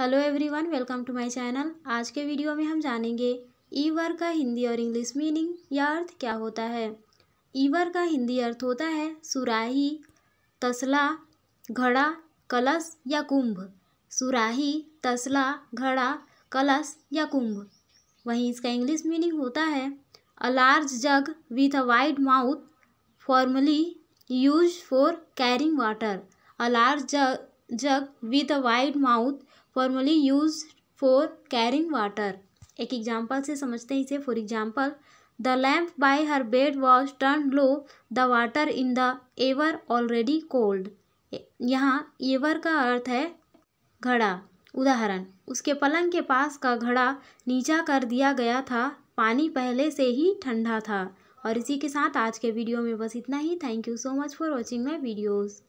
hello everyone welcome to my channel आज के video में हम जानेंगे ईवर का हिंदी और इंग्लिश मीनिंग या अर्थ क्या होता है ईवर का हिंदी अर्थ होता है सुराही तसला घड़ा कलश या कुंभ सुराही तसला घड़ा कलश या कुंभ वहीं इसका इंग्लिश मीनिंग होता है a large jug with a wide mouth formerly used for carrying water a large jug with a wide mouth formerly used for carrying water एक एग्जाम्पल से समझते हैं इसे for example the lamp by her bed was turned low the water in the ewer already cold यहाँ ewer का अर्थ है घड़ा उदाहरण उसके पलंग के पास का घड़ा नीचा कर दिया गया था पानी पहले से ही ठंडा था और इसी के साथ आज के वीडियो में बस इतना ही thank you so much for watching my videos